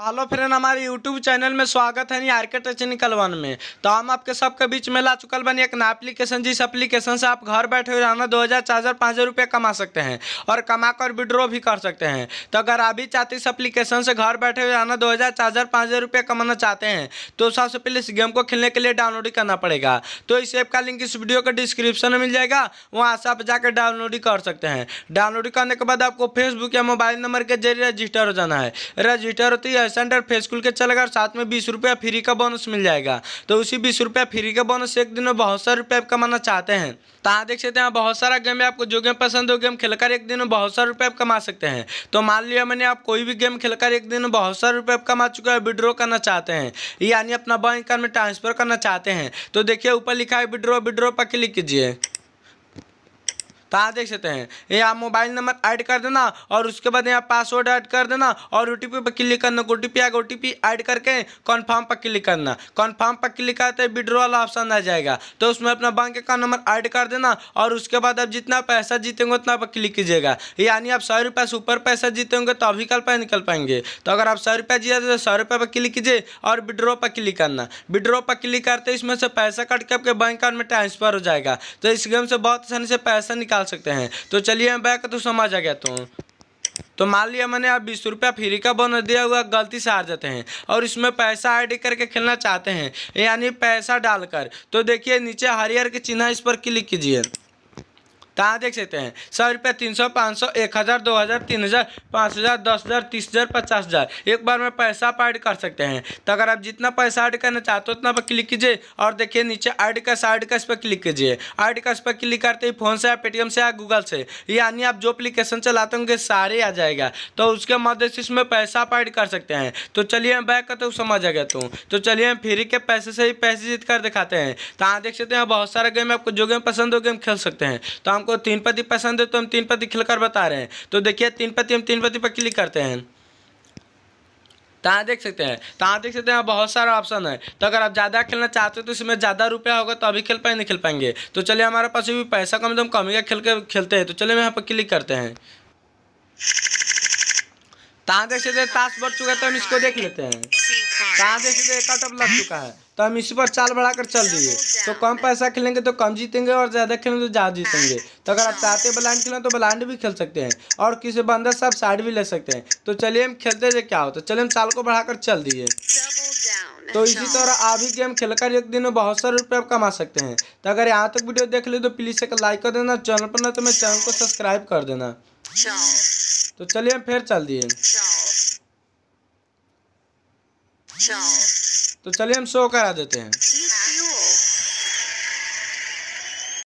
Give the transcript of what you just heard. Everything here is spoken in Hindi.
हेलो फ्रेंड हमारे यूट्यूब चैनल में स्वागत है नहीं के टेक्निकल वन में तो हम आपके सबके बीच में ला चुकल बनी एक ना एप्लीकेशन जिस एप्लीकेशन से आप घर बैठे हुए रहना दो हज़ार चार हज़ार पाँच हज़ार रुपये कमा सकते हैं और कमा कर विड्रॉ भी कर सकते हैं तो अगर आप भी चाहते इस एप्लीकेशन से घर बैठे हुए रहना दो हज़ार चार हज़ार पाँच हज़ार रुपये कमाना चाहते हैं तो सबसे पहले इस गेम को खेलने के लिए डाउनलोड करना पड़ेगा तो इस ऐप का लिंक इस वीडियो का डिस्क्रिप्शन में मिल जाएगा वहाँ से आप जाकर डाउनलोड कर सकते हैं डाउनलोड करने के बाद आपको फेसबुक या मोबाइल नंबर के जरिए रजिस्टर हो जाना है रजिस्टर होती है हसन डर फेस खुल के चलेगा और साथ में बीस रुपया फ्री का बोनस मिल जाएगा तो उसी बीस रुपया फ्री का बोनस एक दिन में बहुत सारे रुपये कमाना चाहते हैं तो आप देख सकते हैं बहुत सारा गेम है आपको जो गेम पसंद हो गेम खेलकर एक दिन में बहुत सारे रुपये आप कमा सकते हैं तो मान लिया मैंने आप कोई भी गेम खेलकर एक दिन में बहुत सारे रुपये आप कमा चुके हैं विड्रॉ करना चाहते हैं यानी अपना बैंक अकाउंट में ट्रांसफर करना चाहते हैं तो देखिए ऊपर लिखा है विड्रॉ विड्रॉ पर क्लिक कीजिए तो आप देख सकते हैं ये आप मोबाइल नंबर ऐड कर देना और उसके बाद यहाँ पासवर्ड ऐड कर देना और ओ पर क्लिक करना ओ टी पी आएगा ओ टी पी ऐड करके कन्फर्म पर क्लिक करना कन्फर्म पर क्लिक करते विड्रो वाला ऑप्शन आ जाएगा तो उसमें अपना बैंक अकाउंट नंबर ऐड कर देना और उसके बाद आप जितना पैसा जीतेंगे उतना पर क्लिक कीजिएगा यानी आप सौ रुपये से ऊपर पैसा जीतेंगे तो अभी कल पाए निकल पाएंगे तो अगर आप सौ रुपये जीते तो सौ रुपये पर क्लिक कीजिए और विड्रो पर क्लिक करना विड्रो पर क्लिक करते इसमें से पैसा कट के आपके बैंक अकाउंट में ट्रांसफर हो जाएगा तो इस गेम से बहुत आसानी से पैसा निकाल डाल सकते हैं तो चलिए मैं बैक तो समझ आ गया तो तो मान लिया मैंने अब बीस रुपया फ्री का बोनस दिया हुआ गलती से हार जाते हैं और इसमें पैसा ऐड करके खेलना चाहते हैं यानी पैसा डालकर तो देखिए नीचे हरियर के चिन्ह इस पर क्लिक कीजिए कहाँ देख सकते हैं सौ रुपये तीन सौ पाँच सौ एक हज़ार दो हज़ार तीन हज़ार पाँच हज़ार दस हज़ार तीस हज़ार पचास हज़ार एक बार में पैसा आप ऐड कर सकते हैं तो अगर आप जितना पैसा ऐड करना चाहते हो उतना पर क्लिक कीजिए और देखिए नीचे ऐड कैश ऐड कैश पर क्लिक कीजिए ऐड कैश पर क्लिक करते ही फ़ोन से या पेटीएम से या गूगल से यानी आप जो अप्लीकेशन चलाते होंगे सारे आ जाएगा तो उसके मदद से इसमें पैसा आप ऐड कर सकते हैं तो चलिए मैं बैक करते तो हुए समझ आ गया तो, तो चलिए हम फ्री के पैसे से ही पैसे जीत कर दिखाते हैं तो हाँ देख सकते हैं बहुत सारे गेम आपको जो गेम पसंद हो गेम खेल सकते हैं तो हम हमको तीन पति पसंद है तो हम तीन पति खिलकर बता रहे हैं तो देखिए तीन पति हम तीन पति पर क्लिक करते हैं तहाँ देख सकते हैं तहाँ देख सकते हैं बहुत सारा ऑप्शन है तो अगर आप ज़्यादा खेलना चाहते हो तो इसमें ज़्यादा रुपया होगा तो अभी खेल पाएंगे नहीं खेल पाएंगे तो चलिए हमारे पास भी पैसा कम से कम कमी ही खेल के खेलते हैं तो चलिए हम यहाँ पर क्लिक करते हैं कहाँ देख सकते ताश बढ़ चुका है तो हम इसको देख लेते हैं कहाँ देख सकते कट ऑफ लग चुका है तो हम इसी पर चाल बढ़ाकर चल दिए तो कम पैसा खेलेंगे तो कम जीतेंगे और ज़्यादा खेलेंगे तो ज़्यादा जीतेंगे तो अगर आप चाहते हैं ब्लाइंड खेलें तो ब्लाइंड भी खेल सकते हैं और किसी बंदर से आप साइड भी ले सकते हैं तो चलिए हम खेलते थे क्या हो तो चलिए हम चाल को बढ़ाकर चल दिए तो इसी तरह आप भी गेम खेलकर एक दिन में बहुत सारे रुपये आप कमा सकते हैं तो अगर यहाँ तक वीडियो देख ले तो प्लीज़ एक लाइक कर देना चैनल पर ना तो मेरे चैनल को सब्सक्राइब कर देना तो चलिए हम फिर चल दिए तो चलिए हम शो करा देते हैं